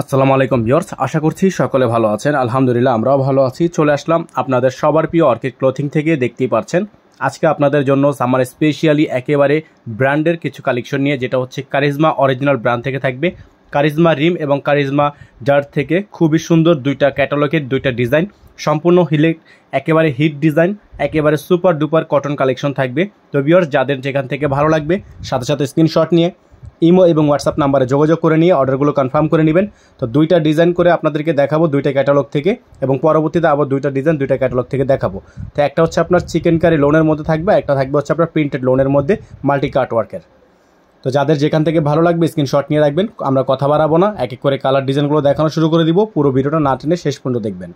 আসসালামু আলাইকুম ভিউয়ার্স আশা করছি সকলে ভালো আছেন আলহামদুলিল্লাহ আমরাও ভালো আছি চলে আসলাম আপনাদের সবার প্রিয় অর্কিড ক্লোথিং থেকে দেখতেই পাচ্ছেন আজকে আপনাদের জন্য সামার স্পেশিয়ালি একেবারে ব্র্যান্ডের কিছু কালেকশন নিয়ে যেটা হচ্ছে কারিজমা অরিজিনাল ব্র্যান্ড থেকে থাকবে কারিজমা রিম এবং কারিজমা জার্ট থেকে খুবই সুন্দর দুইটা ক্যাটালগের দুইটা ডিজাইন সম্পূর্ণ হিলে একেবারে হিট ডিজাইন একেবারে সুপার ডুপার কটন কালেকশন থাকবে তো ভিউয়ার্স যাদের যেখান থেকে ভালো লাগবে সাথে সাথে স্ক্রিনশট নিয়ে ইমো এবং হোয়াটসঅ্যাপ নাম্বারে যোগাযোগ করে নিয়ে অর্ডারগুলো কনফার্ম করে নেবেন তো দুইটা ডিজাইন করে আপনাদেরকে দেখাবো দুইটা ক্যাটালগ থেকে এবং পরবর্তীতে আবার দুইটা ডিজাইন দুইটা ক্যাটালগ থেকে দেখাবো তো একটা হচ্ছে আপনার চিকেন কারি লোনের মধ্যে থাকবে একটা থাকবে হচ্ছে আপনার প্রিন্টেড লোনের মধ্যে মাল্টি কার্ট ওয়ার্কের তো যাদের যেখান থেকে ভালো লাগবে স্ক্রিনশট নিয়ে রাখবেন আমরা কথা বাড়াবো না এক এক করে কালার ডিজাইনগুলো দেখানো শুরু করে দিব পুরো ভিডিওটা না টেনে শেষ পর্যন্ত দেখবেন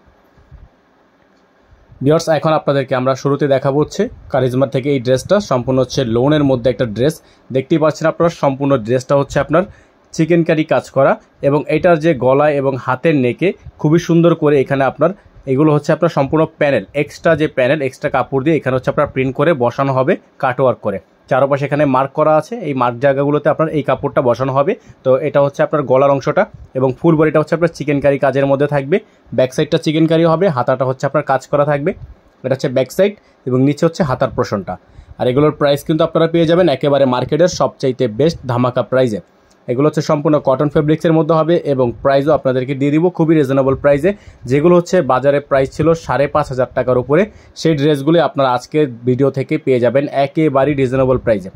ভিওর্স এখন আপনাদেরকে আমরা শুরুতে দেখাবো হচ্ছে কারিজমার থেকে এই ড্রেসটা সম্পূর্ণ হচ্ছে লোনের মধ্যে একটা ড্রেস দেখতেই পাচ্ছেন আপনারা সম্পূর্ণ ড্রেসটা হচ্ছে আপনার চিকেন কারি কাজ করা এবং এটার যে গলায় এবং হাতের নেকে খুবই সুন্দর করে এখানে আপনার এগুলো হচ্ছে আপনার সম্পূর্ণ প্যানেল এক্সট্রা যে প্যানেল এক্সট্রা কাপড় দিয়ে এখানে হচ্ছে আপনার প্রিন্ট করে বসানো হবে কাটওয়ার্ক করে চারপাশে এখানে মার্ক করা আছে এই মার্ক জায়গাগুলোতে আপনার এই কাপড়টা বসানো হবে তো এটা হচ্ছে আপনার গলার অংশটা এবং ফুল বডিটা হচ্ছে আপনার চিকেন কারি কাজের মধ্যে থাকবে ব্যাক সাইডটা চিকেন কারি হবে হাতাটা হচ্ছে আপনার কাজ করা থাকবে এটা হচ্ছে ব্যাক সাইড এবং নিচে হচ্ছে হাতার পোষণটা আর এগুলোর প্রাইস কিন্তু আপনারা পেয়ে যাবেন একেবারে মার্কেটের সবচাইতে বেস্ট ধামাকা প্রাইজে এগুলো হচ্ছে সম্পূর্ণ কটন ফেব্রিক্সের মধ্যে হবে এবং প্রাইসও আপনাদেরকে দিয়ে দিব খুবই রিজনেবল প্রাইসে যেগুলো হচ্ছে বাজারে প্রাইস ছিল সাড়ে পাঁচ হাজার টাকার উপরে সেই ড্রেসগুলি আপনারা আজকের ভিডিও থেকে পেয়ে যাবেন একেবারেই রিজনেবল প্রাইসে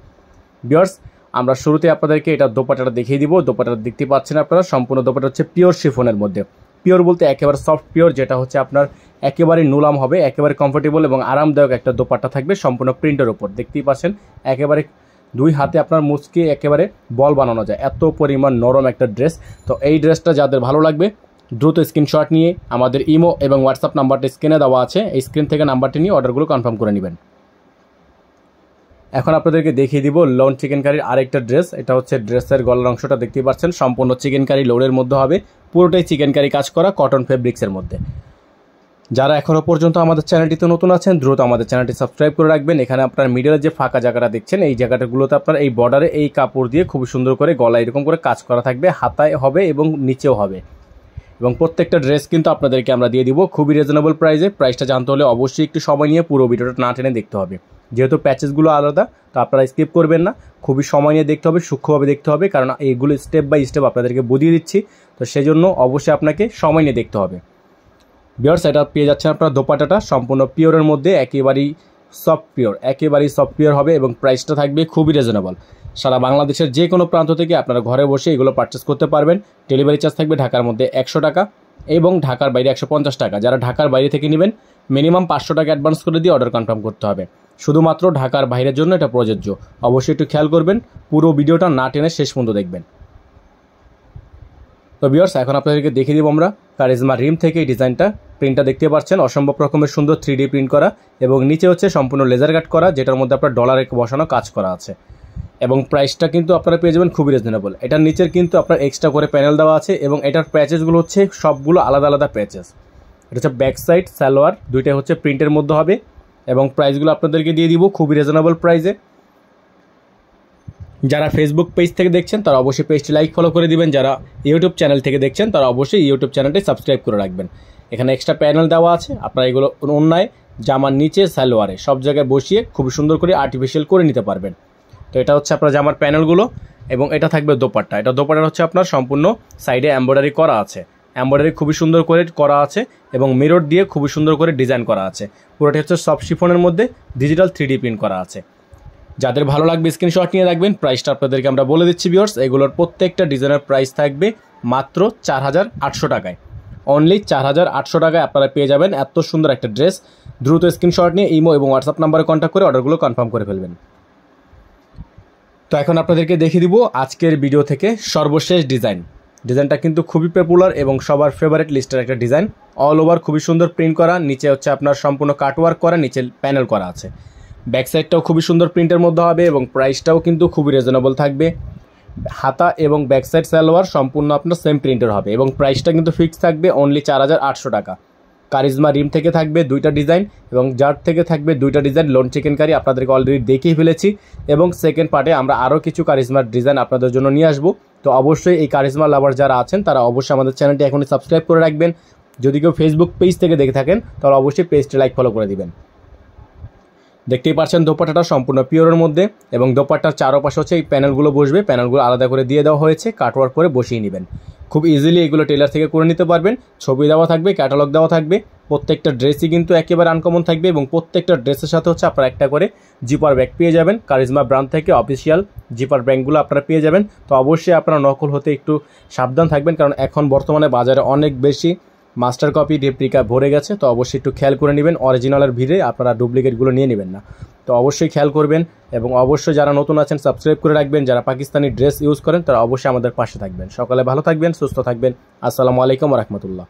বিয়ার্স আমরা শুরুতে আপনাদেরকে এটা দোপাটাটা দেখিয়ে দিব দোপাটাটা দেখতে পাচ্ছেন আপনারা সম্পূর্ণ দোপাটা হচ্ছে পিওর শিফনের মধ্যে পিওর বলতে একেবারে সফট পিওর যেটা হচ্ছে আপনার একেবারে নুলাম হবে একেবারে কমফোর্টেবল এবং আরামদায়ক একটা দোপাট্টা থাকবে সম্পূর্ণ প্রিন্টের ওপর দেখতেই পাচ্ছেন একেবারে দুই হাতে আপনার মুচকে একেবারে বল বানানো যায় এত পরিমাণ নরম একটা ড্রেস তো এই ড্রেসটা যাদের ভালো লাগবে দ্রুত স্ক্রিনশট নিয়ে আমাদের ইমো এবং হোয়াটসঅ্যাপ নাম্বারটা স্ক্রিনে দেওয়া আছে এই স্ক্রিন থেকে নাম্বারটি নিয়ে অর্ডারগুলো কনফার্ম করে নেবেন এখন আপনাদেরকে দেখিয়ে দিব লন চিকেন কারির আরেকটা ড্রেস এটা হচ্ছে ড্রেসের গলার অংশটা দেখতে পাচ্ছেন সম্পূর্ণ চিকেন কারি লোডের মধ্যে হবে পুরোটাই চিকেন কারি কাজ করা কটন ফেব্রিক্সের মধ্যে যারা এখনও পর্যন্ত আমাদের চ্যানেলটিতে নতুন আছেন দ্রুত আমাদের চ্যানেলটি সাবস্ক্রাইব করে রাখবেন এখানে আপনার মিডিয়ার যে ফাঁকা জায়গাটা দেখছেন এই জায়গাটাগুলোতে আপনার এই বর্ডারে এই কাপড় দিয়ে খুব সুন্দর করে গলা এরকম করে কাজ করা থাকবে হাতায় হবে এবং নিচেও হবে এবং প্রত্যেকটা ড্রেস কিন্তু আপনাদেরকে আমরা দিয়ে দিব খুবই রিজনেবল প্রাইসে প্রাইসটা জানতে হলে অবশ্যই একটু সময় নিয়ে পুরো ভিডিওটা না টেনে দেখতে হবে যেহেতু প্যাচেসগুলো আলাদা তো আপনারা স্কিপ করবেন না খুবই সময় নিয়ে দেখতে হবে সূক্ষ্মভাবে দেখতে হবে কারণ এইগুলো স্টেপ বাই স্টেপ আপনাদেরকে বুঝিয়ে দিচ্ছি তো সেজন্য অবশ্যই আপনাকে সময় নিয়ে দেখতে হবে বিয়ার্স এটা পেয়ে যাচ্ছেন আপনারা দোপাটাটা সম্পূর্ণ পিওরের মধ্যে একেবারেই সফট পিওর একেবারেই সফট পিওর হবে এবং প্রাইসটা থাকবে খুবই রিজনেবল সারা বাংলাদেশের যে কোনো প্রান্ত থেকে আপনারা ঘরে বসে এগুলো পারচেস করতে পারবেন ডেলিভারি চার্জ থাকবে ঢাকার মধ্যে একশো টাকা এবং ঢাকার বাইরে একশো টাকা যারা ঢাকার বাইরে থেকে নেবেন মিনিমাম পাঁচশো টাকা অ্যাডভান্স করে দিয়ে অর্ডার কনফার্ম করতে হবে শুধুমাত্র ঢাকার বাইরের জন্য এটা প্রযোজ্য অবশ্যই একটু খেয়াল করবেন পুরো ভিডিওটা না টেনে শেষ পর্যন্ত দেখবেন তো বিয়ার্স এখন আপনাদেরকে দেখিয়ে দেবো আমরা কারিজমা রিম থেকে এই ডিজাইনটা প্রিন্টটা দেখতে পাচ্ছেন অসম্ভব রকমের সুন্দর থ্রি প্রিন্ট করা এবং নিচে হচ্ছে সম্পূর্ণ লেজার কাট করা যেটার মধ্যে আপনার ডলারে বসানো কাজ করা আছে এবং প্রাইসটা কিন্তু আপনারা পেয়ে যাবেন খুবই রিজনেবল এটার নিচের কিন্তু আপনার এক্সট্রা করে প্যানেল দেওয়া আছে এবং এটার প্যাচেসগুলো হচ্ছে সবগুলো আলাদা আলাদা প্যাচেস এটা হচ্ছে ব্যাক সাইড সালোয়ার দুইটা হচ্ছে প্রিন্টের মধ্যে হবে এবং প্রাইসগুলো আপনাদেরকে দিয়ে দিব খুবই রিজনেবল প্রাইসে যারা ফেসবুক পেজ থেকে দেখছেন তারা অবশ্যই পেজটি লাইক ফলো করে দিবেন যারা ইউটিউব চ্যানেল থেকে দেখছেন তারা অবশ্যই ইউটিউব চ্যানেলটি সাবস্ক্রাইব করে রাখবেন এখানে এক্সট্রা প্যানেল দেওয়া আছে আপনারা এগুলো অন্যায় জামার নিচে সালোয়ারে সব জায়গায় বসিয়ে খুব সুন্দর করে আর্টিফিশিয়াল করে নিতে পারবেন তো এটা হচ্ছে আপনার জামার প্যানেলগুলো এবং এটা থাকবে দোপাট্টা এটা দোপারটা হচ্ছে আপনার সম্পূর্ণ সাইডে এম্ব্রয়ডারি করা আছে এম্ব্রয়ডারি খুবই সুন্দর করে করা আছে এবং মিরর দিয়ে খুবই সুন্দর করে ডিজাইন করা আছে পুরোটা হচ্ছে সব শিফনের মধ্যে ডিজিটাল ডি প্রিন্ট করা আছে যাদের ভালো লাগবে স্ক্রিনশট নিয়ে রাখবেন প্রাইসটা আপনাদেরকে আমরা বলে দিচ্ছি বিয়ার্স এগুলোর প্রত্যেকটা ডিজাইনের প্রাইস থাকবে মাত্র চার হাজার আটশো টাকায় অনলি চার হাজার আটশো টাকায় আপনারা পেয়ে যাবেন এত সুন্দর একটা ড্রেস দ্রুত স্ক্রিনশট নিয়ে ইমো এবং হোয়াটসঅ্যাপ নাম্বারে কন্ট্যাক্ট করে অর্ডারগুলো কনফার্ম করে ফেলবেন তো এখন আপনাদেরকে দেখিয়ে দিব আজকের ভিডিও থেকে সর্বশেষ ডিজাইন ডিজাইনটা কিন্তু খুবই পপুলার এবং সবার ফেভারিট লিস্টের একটা ডিজাইন অল ওভার খুবই সুন্দর প্রিন্ট করা নিচে হচ্ছে আপনার সম্পূর্ণ কাটওয়ার্ক করা নিচে প্যানেল করা আছে ব্যাক সাইডটাও খুবই সুন্দর প্রিন্টের মধ্যে হবে এবং প্রাইসটাও কিন্তু খুবই রিজনেবল থাকবে হাতা এবং ব্যাক সাইড সালোয়ার সম্পূর্ণ আপনার সেম প্রিন্টের হবে এবং প্রাইসটা কিন্তু ফিক্স থাকবে অনলি চার টাকা কারিজমা রিম থেকে থাকবে দুইটা ডিজাইন এবং জার্ট থেকে থাকবে দুইটা ডিজাইন লোন চিকেন কারি আপনাদেরকে অলরেডি দেখিয়ে ফেলেছি এবং সেকেন্ড পার্টে আমরা আরও কিছু কারিজমার ডিজাইন আপনাদের জন্য নিয়ে আসবো তো অবশ্যই এই কারিজমা লাভার যারা আছেন তারা অবশ্যই আমাদের চ্যানেলটি এখনই সাবস্ক্রাইব করে রাখবেন যদি কেউ ফেসবুক পেজ থেকে দেখে থাকেন তাহলে অবশ্যই পেজটি লাইক ফলো করে দেবেন দেখতেই পাচ্ছেন দোপাটাটা সম্পূর্ণ পিওরের মধ্যে এবং দোপাটার চারোপাশে হচ্ছে এই প্যানেলগুলো বসবে প্যানেলগুলো আলাদা করে দিয়ে দেওয়া হয়েছে কাটওয়ার্ক করে বসিয়ে নেবেন খুব ইজিলি এগুলো টেলার থেকে করে নিতে পারবেন ছবি দেওয়া থাকবে ক্যাটালগ দেওয়া থাকবে প্রত্যেকটা ড্রেসই কিন্তু একেবারে আনকমন থাকবে এবং প্রত্যেকটা ড্রেসের সাথে হচ্ছে আপনারা একটা করে জিপার ব্যাগ পেয়ে যাবেন কারিজমা ব্র্যান্ড থেকে অফিসিয়াল জিপার ব্যাগগুলো আপনারা পেয়ে যাবেন তো অবশ্যই আপনারা নকল হতে একটু সাবধান থাকবেন কারণ এখন বর্তমানে বাজারে অনেক বেশি মাস্টার কপি রেপ্রিকা ভরে গেছে তো অবশ্যই একটু খেয়াল করে নেবেন অরিজিনালের ভিড়ে আপনারা ডুপ্লিকেটগুলো নিয়ে নেবেন না তো অবশ্যই খেয়াল করবেন এবং অবশ্যই যারা নতুন আছেন সাবস্ক্রাইব করে রাখবেন যারা পাকিস্তানি ড্রেস ইউজ করেন তারা অবশ্যই আমাদের পাশে থাকবেন সকালে ভালো থাকবেন সুস্থ থাকবেন আসসালামু আলাইকুম রহমতুল্লাহ